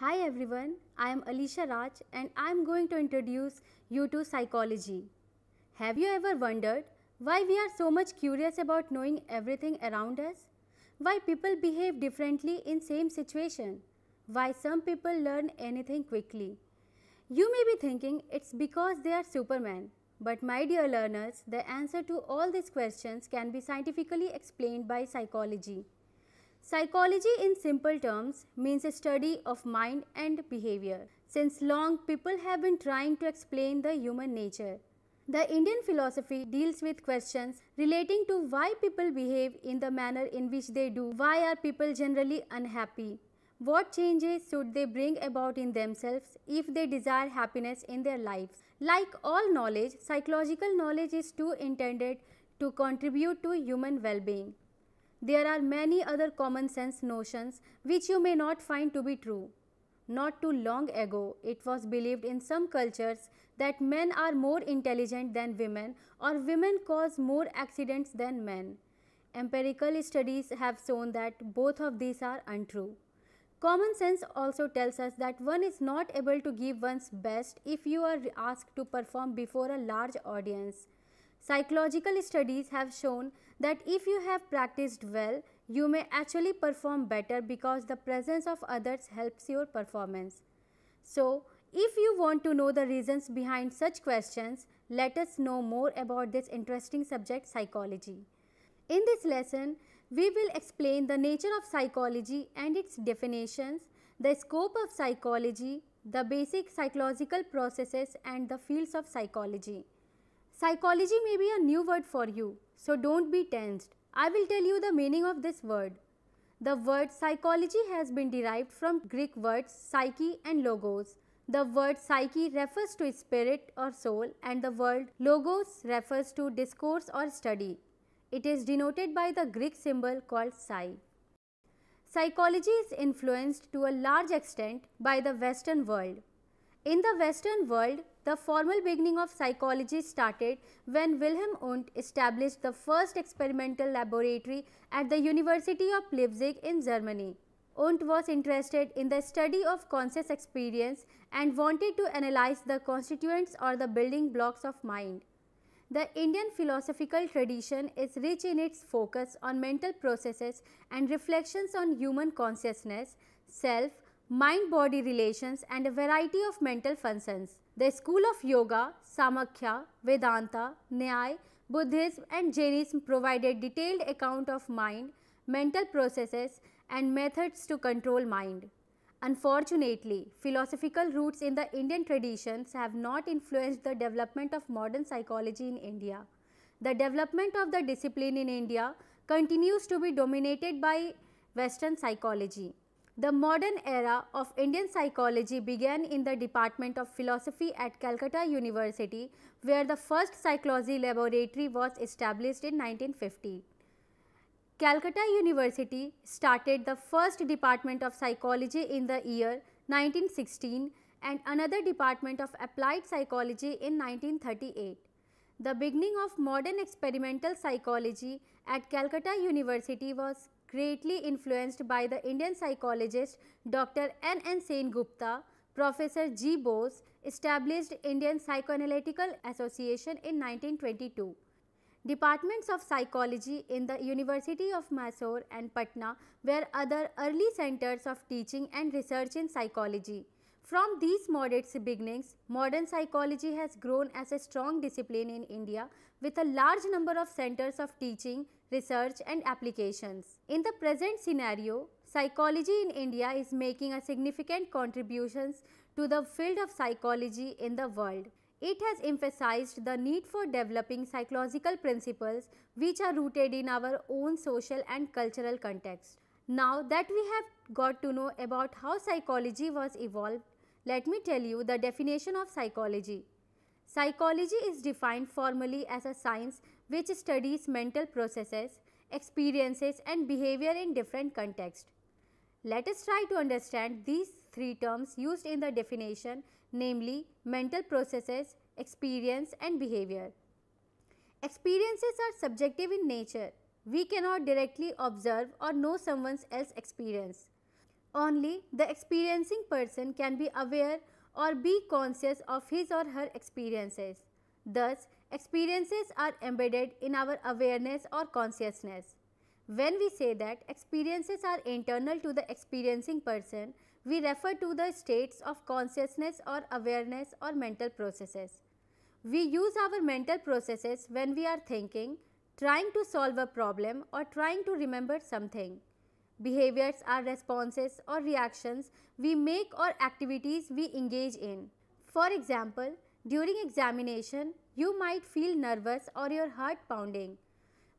Hi everyone, I am Alicia Raj and I am going to introduce you to psychology. Have you ever wondered why we are so much curious about knowing everything around us? Why people behave differently in same situation? Why some people learn anything quickly? You may be thinking it's because they are superman. But my dear learners, the answer to all these questions can be scientifically explained by psychology. Psychology in simple terms means a study of mind and behavior. Since long people have been trying to explain the human nature. The Indian philosophy deals with questions relating to why people behave in the manner in which they do, why are people generally unhappy, what changes should they bring about in themselves if they desire happiness in their lives? Like all knowledge, psychological knowledge is too intended to contribute to human well-being. There are many other common sense notions which you may not find to be true. Not too long ago, it was believed in some cultures that men are more intelligent than women or women cause more accidents than men. Empirical studies have shown that both of these are untrue. Common sense also tells us that one is not able to give one's best if you are asked to perform before a large audience. Psychological studies have shown that if you have practiced well, you may actually perform better because the presence of others helps your performance. So, if you want to know the reasons behind such questions, let us know more about this interesting subject psychology. In this lesson, we will explain the nature of psychology and its definitions, the scope of psychology, the basic psychological processes and the fields of psychology. Psychology may be a new word for you, so don't be tensed. I will tell you the meaning of this word. The word psychology has been derived from Greek words psyche and logos. The word psyche refers to spirit or soul and the word logos refers to discourse or study. It is denoted by the Greek symbol called psi. Psychology is influenced to a large extent by the Western world. In the Western world, the formal beginning of psychology started when Wilhelm Wundt established the first experimental laboratory at the University of Leipzig in Germany. Wundt was interested in the study of conscious experience and wanted to analyze the constituents or the building blocks of mind. The Indian philosophical tradition is rich in its focus on mental processes and reflections on human consciousness, self, mind-body relations and a variety of mental functions. The school of yoga, Samakhya, Vedanta, Nyaya, Buddhism and Jainism provided detailed account of mind, mental processes and methods to control mind. Unfortunately, philosophical roots in the Indian traditions have not influenced the development of modern psychology in India. The development of the discipline in India continues to be dominated by Western psychology. The modern era of Indian psychology began in the Department of Philosophy at Calcutta University, where the first psychology laboratory was established in 1950. Calcutta University started the first department of psychology in the year 1916 and another department of applied psychology in 1938. The beginning of modern experimental psychology at Calcutta University was greatly influenced by the Indian psychologist Dr. N. N. Sen Gupta, Professor G. Bose established Indian Psychoanalytical Association in 1922. Departments of psychology in the University of Mysore and Patna were other early centers of teaching and research in psychology. From these modest beginnings, modern psychology has grown as a strong discipline in India with a large number of centers of teaching, research and applications. In the present scenario, psychology in India is making a significant contributions to the field of psychology in the world. It has emphasized the need for developing psychological principles which are rooted in our own social and cultural context. Now that we have got to know about how psychology was evolved, let me tell you the definition of psychology. Psychology is defined formally as a science which studies mental processes, experiences and behavior in different contexts. Let us try to understand these three terms used in the definition namely mental processes, experience and behavior. Experiences are subjective in nature. We cannot directly observe or know someone else's experience. Only the experiencing person can be aware or be conscious of his or her experiences. Thus, experiences are embedded in our awareness or consciousness. When we say that experiences are internal to the experiencing person, we refer to the states of consciousness or awareness or mental processes. We use our mental processes when we are thinking, trying to solve a problem or trying to remember something. Behaviors are responses or reactions we make or activities we engage in. For example, during examination, you might feel nervous or your heart pounding.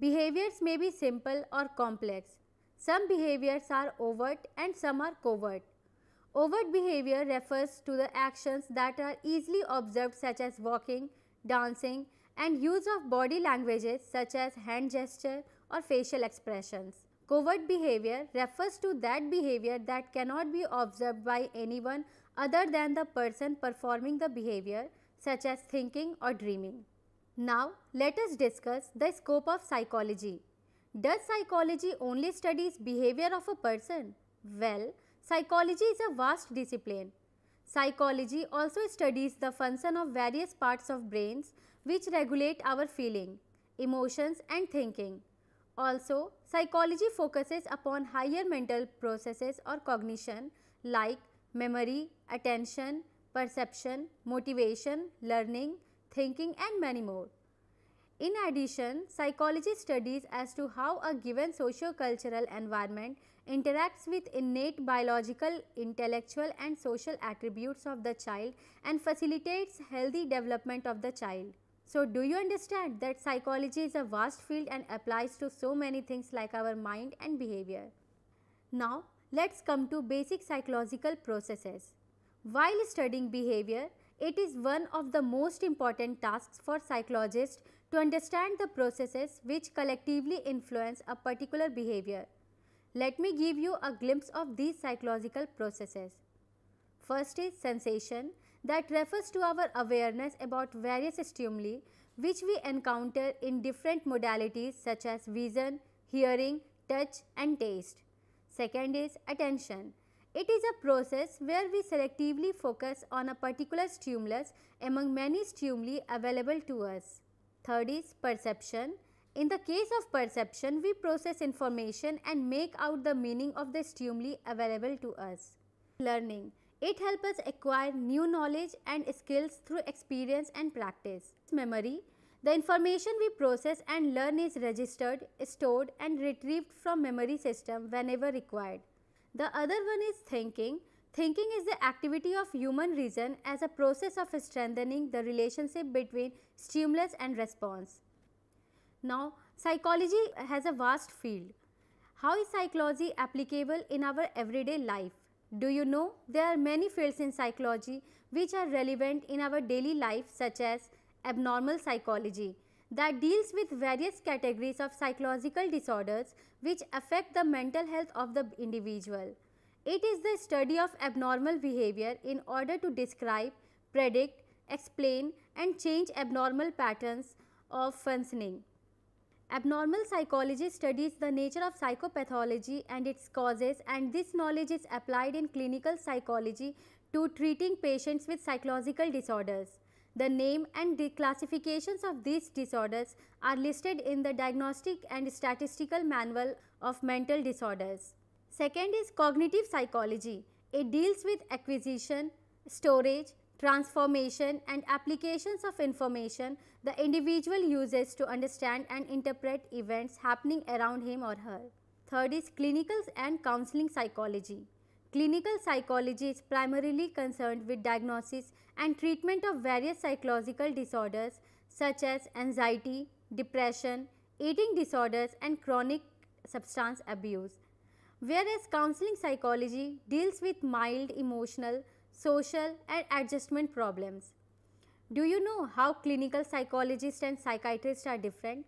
Behaviors may be simple or complex. Some behaviors are overt and some are covert. Overt behavior refers to the actions that are easily observed such as walking, dancing and use of body languages such as hand gesture or facial expressions. Covert behavior refers to that behavior that cannot be observed by anyone other than the person performing the behavior such as thinking or dreaming. Now, let us discuss the scope of psychology. Does psychology only studies behavior of a person? Well, psychology is a vast discipline. Psychology also studies the function of various parts of brains which regulate our feeling, emotions and thinking. Also, psychology focuses upon higher mental processes or cognition like memory, attention, perception, motivation, learning, thinking and many more. In addition, psychology studies as to how a given socio-cultural environment interacts with innate biological, intellectual and social attributes of the child and facilitates healthy development of the child. So, do you understand that psychology is a vast field and applies to so many things like our mind and behavior? Now, let's come to basic psychological processes. While studying behavior, it is one of the most important tasks for psychologists to understand the processes which collectively influence a particular behavior. Let me give you a glimpse of these psychological processes. First is sensation that refers to our awareness about various stimuli which we encounter in different modalities such as vision, hearing, touch and taste. Second is attention. It is a process where we selectively focus on a particular stimulus among many stimuli available to us. Third is perception. In the case of perception, we process information and make out the meaning of the stimuli available to us. Learning. It helps us acquire new knowledge and skills through experience and practice. Memory the information we process and learn is registered, stored and retrieved from memory system whenever required. The other one is thinking. Thinking is the activity of human reason as a process of strengthening the relationship between stimulus and response. Now, psychology has a vast field. How is psychology applicable in our everyday life? Do you know there are many fields in psychology which are relevant in our daily life such as abnormal psychology that deals with various categories of psychological disorders which affect the mental health of the individual. It is the study of abnormal behavior in order to describe, predict, explain and change abnormal patterns of functioning. Abnormal psychology studies the nature of psychopathology and its causes and this knowledge is applied in clinical psychology to treating patients with psychological disorders. The name and declassifications classifications of these disorders are listed in the Diagnostic and Statistical Manual of Mental Disorders. Second is cognitive psychology. It deals with acquisition, storage, transformation and applications of information the individual uses to understand and interpret events happening around him or her. Third is clinical and counseling psychology. Clinical psychology is primarily concerned with diagnosis and treatment of various psychological disorders such as anxiety, depression, eating disorders and chronic substance abuse. Whereas counseling psychology deals with mild emotional social and adjustment problems. Do you know how clinical psychologists and psychiatrists are different?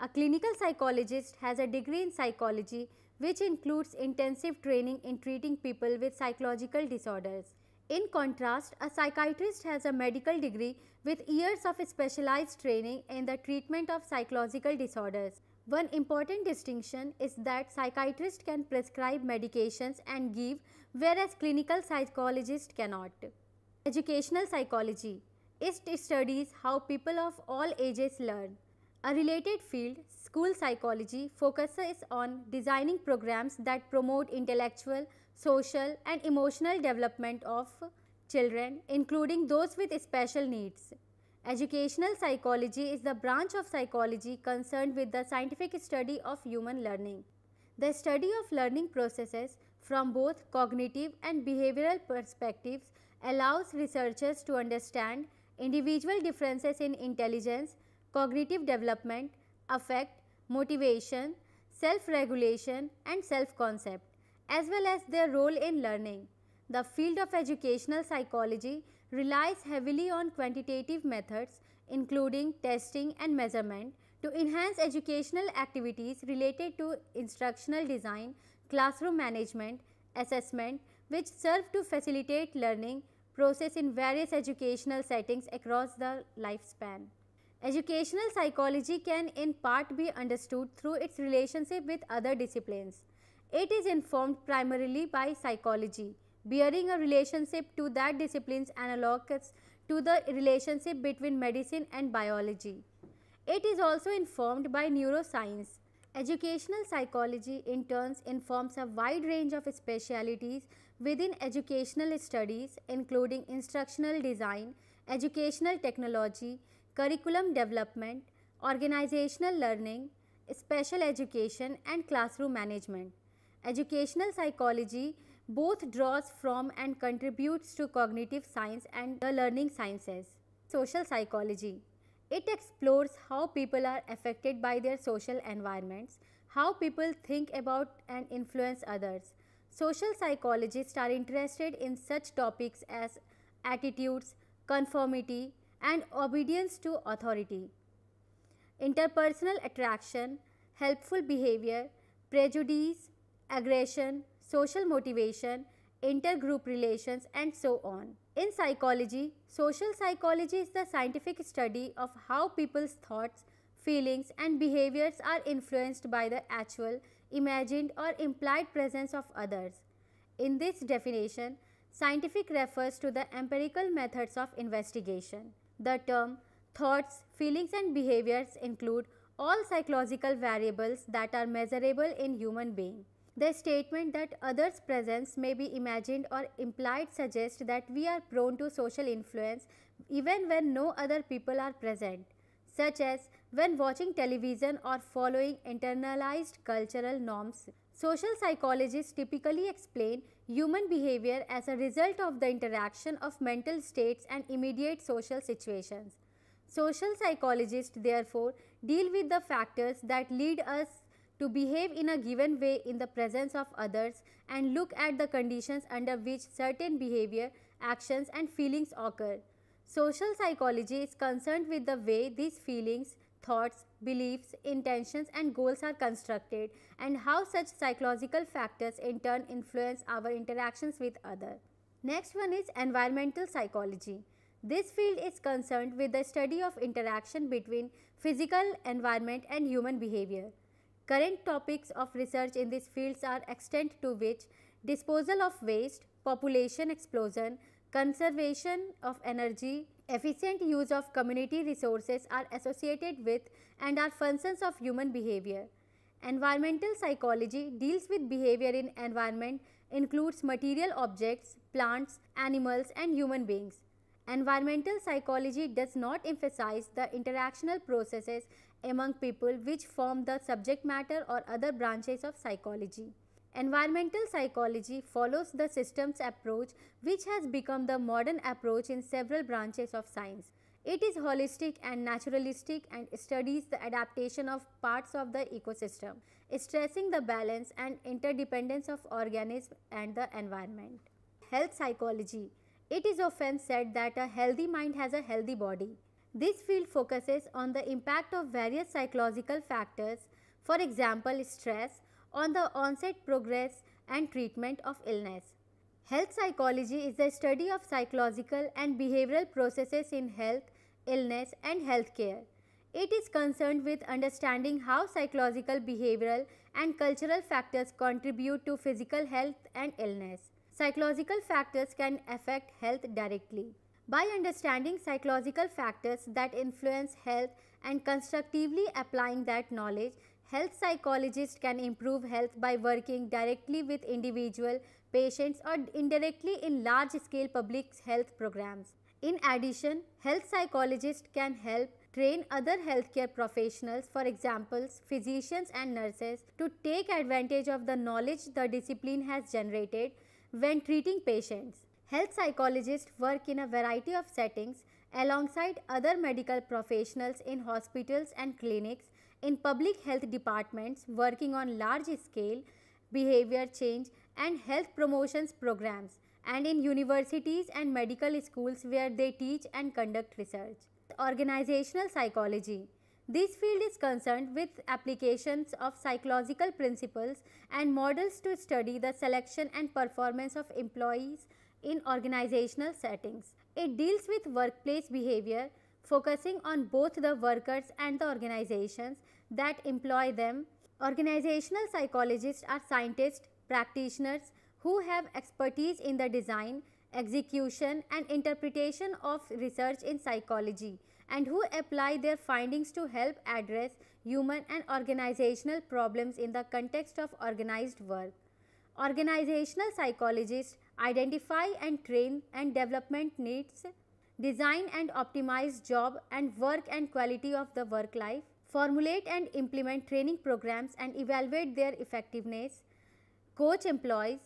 A clinical psychologist has a degree in psychology which includes intensive training in treating people with psychological disorders. In contrast, a psychiatrist has a medical degree with years of specialized training in the treatment of psychological disorders. One important distinction is that psychiatrists can prescribe medications and give whereas clinical psychologists cannot. Educational psychology. It studies how people of all ages learn. A related field, school psychology, focuses on designing programs that promote intellectual, social and emotional development of children including those with special needs. Educational psychology is the branch of psychology concerned with the scientific study of human learning. The study of learning processes from both cognitive and behavioral perspectives allows researchers to understand individual differences in intelligence, cognitive development, affect, motivation, self-regulation and self-concept, as well as their role in learning. The field of educational psychology relies heavily on quantitative methods including testing and measurement to enhance educational activities related to instructional design, classroom management, assessment which serve to facilitate learning process in various educational settings across the lifespan. Educational psychology can in part be understood through its relationship with other disciplines. It is informed primarily by psychology, bearing a relationship to that discipline's analogous to the relationship between medicine and biology. It is also informed by neuroscience. Educational psychology in turn informs a wide range of specialities within educational studies including instructional design, educational technology, curriculum development, organizational learning, special education and classroom management. Educational psychology both draws from and contributes to cognitive science and the learning sciences. Social psychology. It explores how people are affected by their social environments, how people think about and influence others. Social psychologists are interested in such topics as attitudes, conformity, and obedience to authority. Interpersonal attraction, helpful behavior, prejudice, aggression, social motivation, intergroup relations and so on. In psychology, social psychology is the scientific study of how people's thoughts, feelings and behaviors are influenced by the actual, imagined or implied presence of others. In this definition, scientific refers to the empirical methods of investigation. The term thoughts, feelings and behaviors include all psychological variables that are measurable in human beings. The statement that others' presence may be imagined or implied suggests that we are prone to social influence even when no other people are present, such as when watching television or following internalized cultural norms. Social psychologists typically explain human behavior as a result of the interaction of mental states and immediate social situations. Social psychologists, therefore, deal with the factors that lead us to behave in a given way in the presence of others and look at the conditions under which certain behavior, actions and feelings occur. Social psychology is concerned with the way these feelings, thoughts, beliefs, intentions and goals are constructed and how such psychological factors in turn influence our interactions with others. Next one is environmental psychology. This field is concerned with the study of interaction between physical environment and human behavior. Current topics of research in these fields are extent to which disposal of waste, population explosion, conservation of energy, efficient use of community resources are associated with and are functions of human behavior. Environmental psychology deals with behavior in environment includes material objects, plants, animals and human beings. Environmental psychology does not emphasize the interactional processes among people which form the subject matter or other branches of psychology. Environmental psychology follows the systems approach which has become the modern approach in several branches of science. It is holistic and naturalistic and studies the adaptation of parts of the ecosystem, stressing the balance and interdependence of organisms and the environment. Health psychology. It is often said that a healthy mind has a healthy body. This field focuses on the impact of various psychological factors, for example stress, on the onset progress and treatment of illness. Health psychology is the study of psychological and behavioral processes in health, illness and healthcare. It is concerned with understanding how psychological, behavioral and cultural factors contribute to physical health and illness. Psychological factors can affect health directly. By understanding psychological factors that influence health and constructively applying that knowledge, health psychologists can improve health by working directly with individual patients or indirectly in large-scale public health programs. In addition, health psychologists can help train other healthcare professionals, for example, physicians and nurses, to take advantage of the knowledge the discipline has generated when treating patients. Health psychologists work in a variety of settings alongside other medical professionals in hospitals and clinics, in public health departments working on large scale behavior change and health promotions programs, and in universities and medical schools where they teach and conduct research. Organizational psychology. This field is concerned with applications of psychological principles and models to study the selection and performance of employees in organizational settings. It deals with workplace behavior, focusing on both the workers and the organizations that employ them. Organizational psychologists are scientists, practitioners who have expertise in the design, execution and interpretation of research in psychology and who apply their findings to help address human and organizational problems in the context of organized work. Organizational psychologists identify and train and development needs, design and optimize job and work and quality of the work life, formulate and implement training programs and evaluate their effectiveness, coach employees,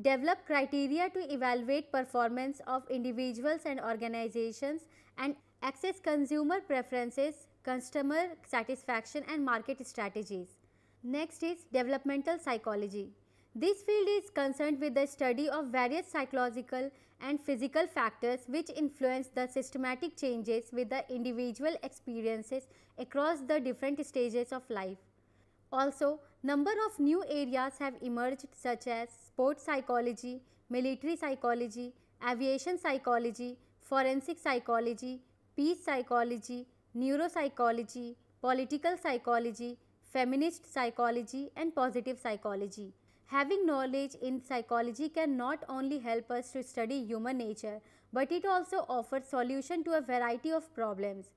develop criteria to evaluate performance of individuals and organizations and access consumer preferences, customer satisfaction and market strategies. Next is developmental psychology. This field is concerned with the study of various psychological and physical factors which influence the systematic changes with the individual experiences across the different stages of life. Also, number of new areas have emerged such as sports psychology, military psychology, aviation psychology, forensic psychology, peace psychology, neuropsychology, political psychology, feminist psychology and positive psychology. Having knowledge in psychology can not only help us to study human nature, but it also offers solution to a variety of problems.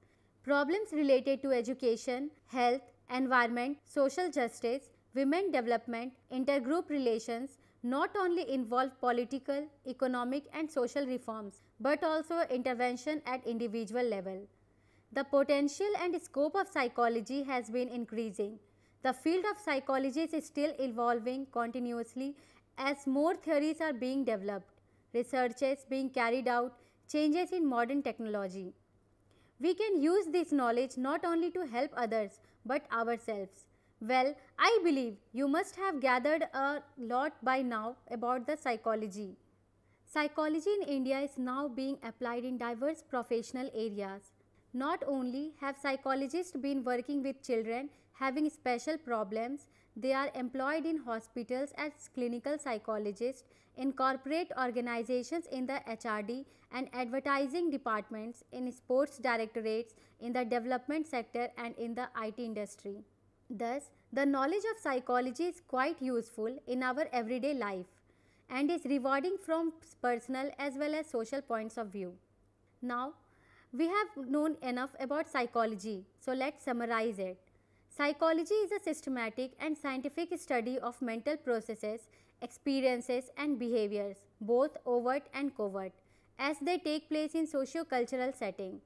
Problems related to education, health, environment, social justice, women development, intergroup relations not only involve political, economic and social reforms, but also intervention at individual level. The potential and scope of psychology has been increasing. The field of psychology is still evolving continuously as more theories are being developed, researches being carried out, changes in modern technology. We can use this knowledge not only to help others but ourselves. Well, I believe you must have gathered a lot by now about the psychology. Psychology in India is now being applied in diverse professional areas. Not only have psychologists been working with children having special problems. They are employed in hospitals as clinical psychologists, in corporate organizations in the HRD and advertising departments, in sports directorates, in the development sector and in the IT industry. Thus, the knowledge of psychology is quite useful in our everyday life and is rewarding from personal as well as social points of view. Now, we have known enough about psychology, so let's summarize it. Psychology is a systematic and scientific study of mental processes, experiences and behaviors, both overt and covert, as they take place in socio-cultural setting.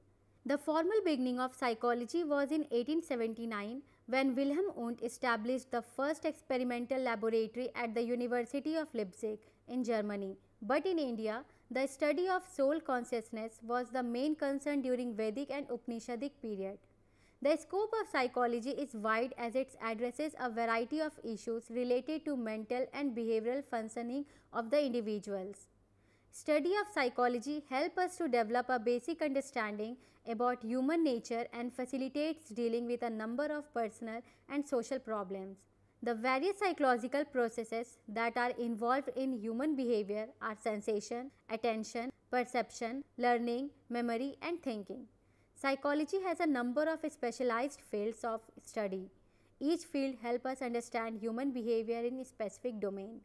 The formal beginning of psychology was in 1879 when Wilhelm Wundt established the first experimental laboratory at the University of Leipzig in Germany. But in India, the study of soul consciousness was the main concern during Vedic and Upanishadic period. The scope of psychology is wide as it addresses a variety of issues related to mental and behavioral functioning of the individuals. Study of psychology help us to develop a basic understanding about human nature and facilitates dealing with a number of personal and social problems. The various psychological processes that are involved in human behavior are sensation, attention, perception, learning, memory and thinking. Psychology has a number of specialized fields of study. Each field helps us understand human behavior in a specific domain.